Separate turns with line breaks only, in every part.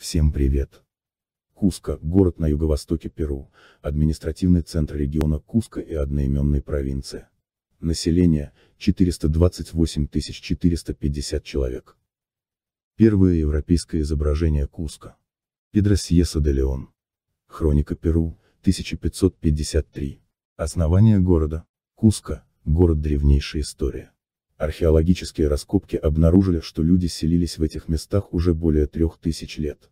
Всем привет! Куско – город на юго-востоке Перу, административный центр региона Куско и одноименной провинции. Население – 428 450 человек. Первое европейское изображение Куско. Педро Сьеса де Леон. Хроника Перу, 1553. Основание города. Куско – город древнейшей истории. Археологические раскопки обнаружили, что люди селились в этих местах уже более трех тысяч лет.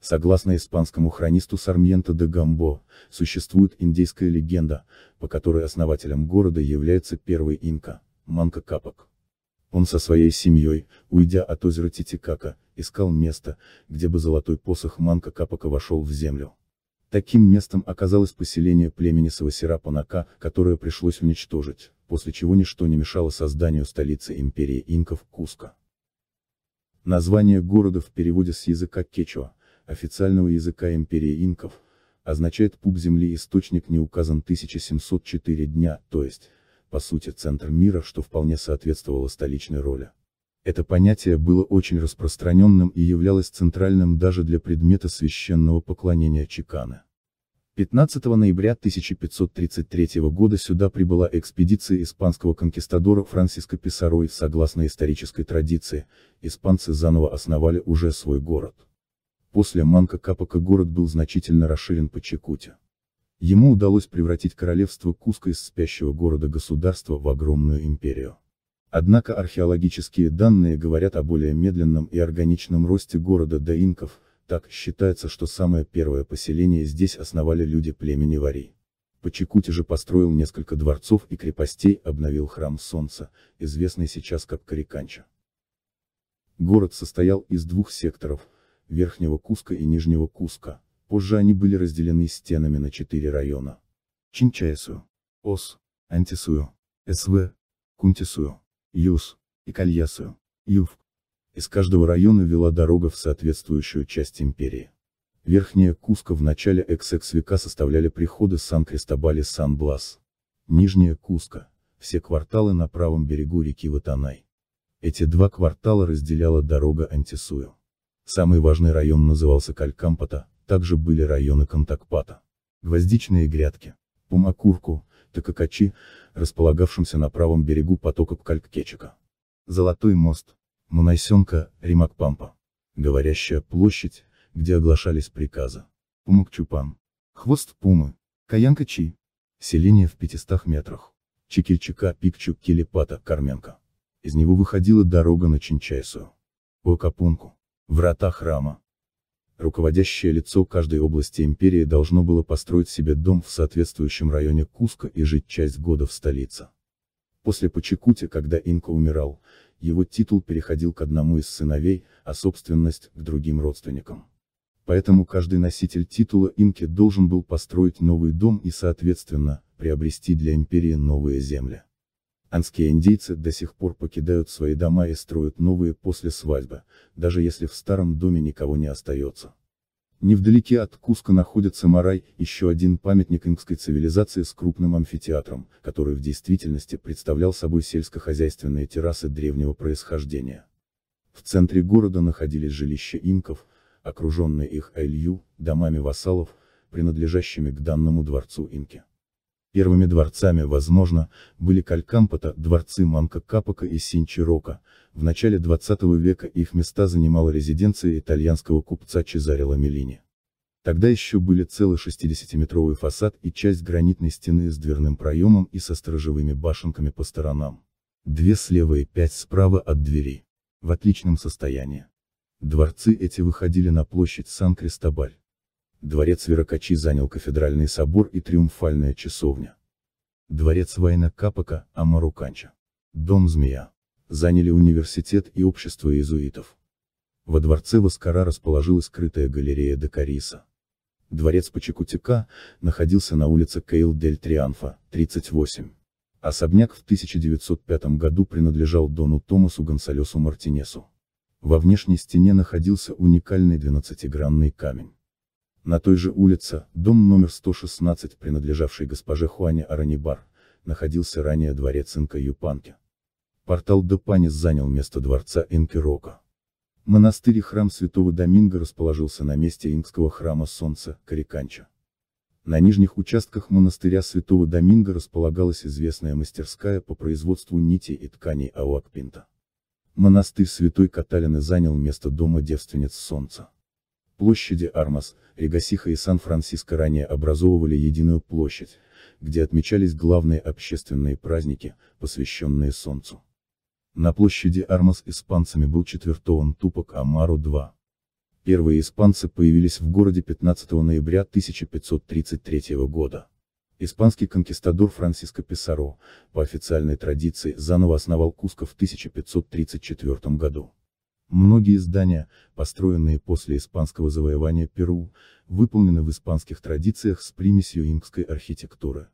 Согласно испанскому хронисту Сармьенто де Гамбо, существует индейская легенда, по которой основателем города является первый инка, Манка Капок. Он со своей семьей, уйдя от озера Титикака, искал место, где бы золотой посох Манка Капока вошел в землю. Таким местом оказалось поселение племени Савасирапанака, которое пришлось уничтожить, после чего ничто не мешало созданию столицы империи инков Куска. Название города в переводе с языка кечуа, официального языка империи инков, означает пуп земли источник не указан 1704 дня, то есть, по сути, центр мира, что вполне соответствовало столичной роли. Это понятие было очень распространенным и являлось центральным даже для предмета священного поклонения Чекана. 15 ноября 1533 года сюда прибыла экспедиция испанского конкистадора Франсиско Писаро, и согласно исторической традиции, испанцы заново основали уже свой город. После Манка Капака город был значительно расширен по Чекуте. Ему удалось превратить королевство Куска из спящего города-государства в огромную империю. Однако археологические данные говорят о более медленном и органичном росте города до инков, так считается, что самое первое поселение здесь основали люди племени Варий. Почекути же построил несколько дворцов и крепостей, обновил храм Солнца, известный сейчас как Кариканча. Город состоял из двух секторов, Верхнего Куска и Нижнего Куска, позже они были разделены стенами на четыре района. Чинчаесу, Ос, Антисую, СВ, Кунтисую. Юс и Кальясу, Юв. Из каждого района вела дорога в соответствующую часть империи. Верхняя Куска в начале XX века составляли приходы Сан-Кристобали Сан-Блас. Нижняя Куска, все кварталы на правом берегу реки Ватанай. Эти два квартала разделяла дорога Антисую. Самый важный район назывался Калькампата, также были районы Контакпата. Гвоздичные грядки, Пумакурку, Такакачи, располагавшемся на правом берегу потока Кальккечика. Золотой мост, Мунайсенка, Римакпампа. Говорящая площадь, где оглашались приказы. Пумукчупан. Хвост Пумы. каянка Селение в 500 метрах. Чикильчика, Пикчук, Килипата, Карменко. Из него выходила дорога на Чинчайсу. Окапунку. Врата храма руководящее лицо каждой области империи должно было построить себе дом в соответствующем районе Куско и жить часть года в столице. После Почекути, когда Инка умирал, его титул переходил к одному из сыновей, а собственность – к другим родственникам. Поэтому каждый носитель титула Инки должен был построить новый дом и соответственно, приобрести для империи новые земли. Анские индейцы до сих пор покидают свои дома и строят новые после свадьбы, даже если в старом доме никого не остается. Невдалеке от Куска находится Марай, еще один памятник инкской цивилизации с крупным амфитеатром, который в действительности представлял собой сельскохозяйственные террасы древнего происхождения. В центре города находились жилища инков, окруженные их Элью, домами вассалов, принадлежащими к данному дворцу инки. Первыми дворцами, возможно, были Калькампата, дворцы Манка-Капака и Синчирока. В начале 20 века их места занимала резиденция итальянского купца Чезаре Ламелини. Тогда еще были целый 60-метровый фасад и часть гранитной стены с дверным проемом и со сторожевыми башенками по сторонам. Две слева и пять справа от двери. В отличном состоянии. Дворцы эти выходили на площадь Сан-Кристобаль. Дворец Веракачи занял кафедральный собор и триумфальная часовня. Дворец Вайна Капака, Амаруканча. Дом Змея. Заняли университет и общество иезуитов. Во дворце Васкара расположилась скрытая галерея Декариса. Дворец Пачекутика, находился на улице Кейл Дель Трианфа, 38. Особняк в 1905 году принадлежал Дону Томасу Гонсалесу Мартинесу. Во внешней стене находился уникальный двенадцатигранный камень. На той же улице, дом номер 116, принадлежавший госпоже Хуане Аранибар, находился ранее дворец Инка Юпанки. Портал Депанис занял место дворца Инки Рока. Монастырь и храм Святого Доминго расположился на месте инкского храма Солнца, Кариканча. На нижних участках монастыря Святого Доминго располагалась известная мастерская по производству нитей и тканей Ауакпинта. Монастырь Святой Каталины занял место дома девственниц Солнца. Площади Армас, Регасиха и Сан-Франциско ранее образовывали единую площадь, где отмечались главные общественные праздники, посвященные Солнцу. На площади Армас испанцами был четвертован Тупок Амару-2. Первые испанцы появились в городе 15 ноября 1533 года. Испанский конкистадор Франциско Писаро, по официальной традиции, заново основал Куско в 1534 году. Многие здания, построенные после испанского завоевания Перу, выполнены в испанских традициях с примесью инкской архитектуры.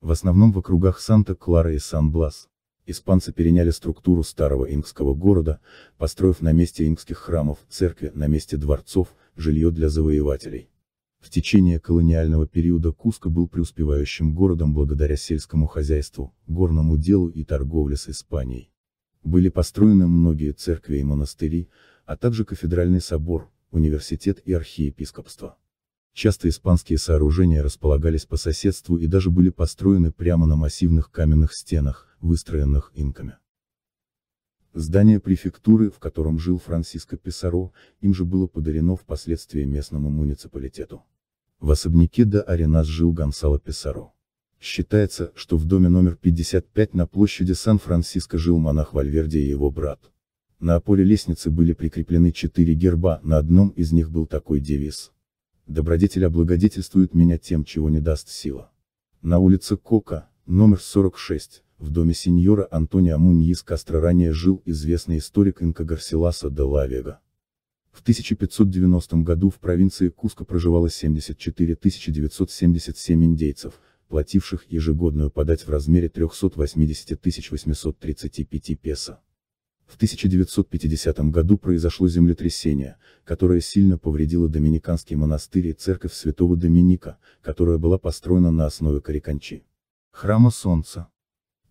В основном в округах Санта-Клара и Сан-Блас. Испанцы переняли структуру старого инкского города, построив на месте инкских храмов, церкви, на месте дворцов, жилье для завоевателей. В течение колониального периода Куско был преуспевающим городом благодаря сельскому хозяйству, горному делу и торговле с Испанией. Были построены многие церкви и монастыри, а также кафедральный собор, университет и архиепископство. Часто испанские сооружения располагались по соседству и даже были построены прямо на массивных каменных стенах, выстроенных инками. Здание префектуры, в котором жил Франсиско Писаро, им же было подарено впоследствии местному муниципалитету. В особняке до Аренас жил Гонсало Писаро. Считается, что в доме номер 55 на площади Сан-Франциско жил монах Вальверде и его брат. На опоре лестницы были прикреплены четыре герба, на одном из них был такой девиз. «Добродетель облагодетельствует меня тем, чего не даст сила». На улице Кока, номер 46, в доме сеньора Антонио Муньис Кастро ранее жил известный историк Инка Гарселаса де Лавега. В 1590 году в провинции Куско проживало 74 977 индейцев, плативших ежегодную подать в размере 380 835 песо. В 1950 году произошло землетрясение, которое сильно повредило доминиканский монастырь и церковь святого Доминика, которая была построена на основе Кариканчи. Храма Солнца.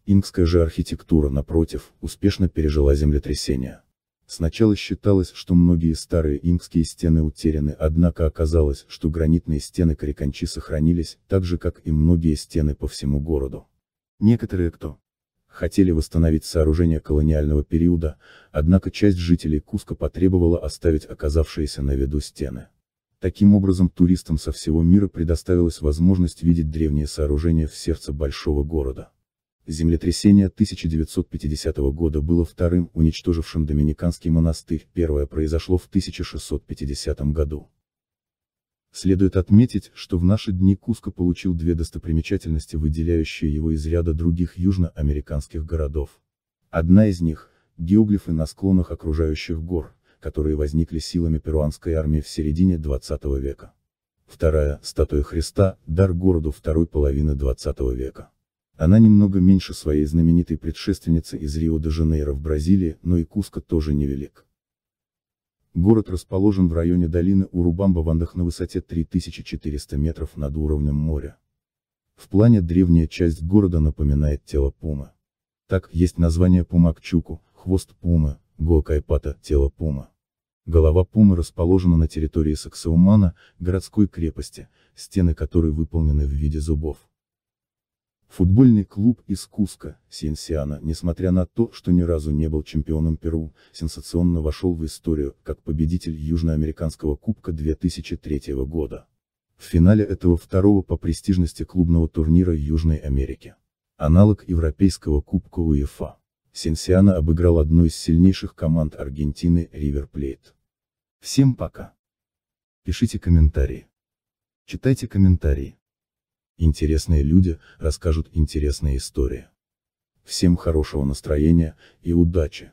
Инкская же архитектура, напротив, успешно пережила землетрясение. Сначала считалось, что многие старые инкские стены утеряны, однако оказалось, что гранитные стены Кариканчи сохранились, так же как и многие стены по всему городу. Некоторые кто хотели восстановить сооружения колониального периода, однако часть жителей Куска потребовала оставить оказавшиеся на виду стены. Таким образом туристам со всего мира предоставилась возможность видеть древние сооружения в сердце большого города. Землетрясение 1950 года было вторым, уничтожившим Доминиканский монастырь, первое произошло в 1650 году. Следует отметить, что в наши дни Куско получил две достопримечательности, выделяющие его из ряда других южноамериканских городов. Одна из них – геоглифы на склонах окружающих гор, которые возникли силами перуанской армии в середине 20 века. Вторая – статуя Христа, дар городу второй половины 20 века. Она немного меньше своей знаменитой предшественницы из Рио-де-Жанейро в Бразилии, но и Куско тоже невелик. Город расположен в районе долины Урубамба в Андах на высоте 3400 метров над уровнем моря. В плане древняя часть города напоминает тело пумы. Так, есть название Пумакчуку, хвост пумы, Гуакайпата, тело пумы. Голова пумы расположена на территории Саксаумана, городской крепости, стены которой выполнены в виде зубов. Футбольный клуб из Куска, Сиенсиана, несмотря на то, что ни разу не был чемпионом Перу, сенсационно вошел в историю, как победитель Южноамериканского кубка 2003 года. В финале этого второго по престижности клубного турнира Южной Америки. Аналог Европейского кубка УЕФА. Сенсиана обыграл одну из сильнейших команд Аргентины, Риверплейт. Всем пока. Пишите комментарии. Читайте комментарии. Интересные люди расскажут интересные истории. Всем хорошего настроения и удачи!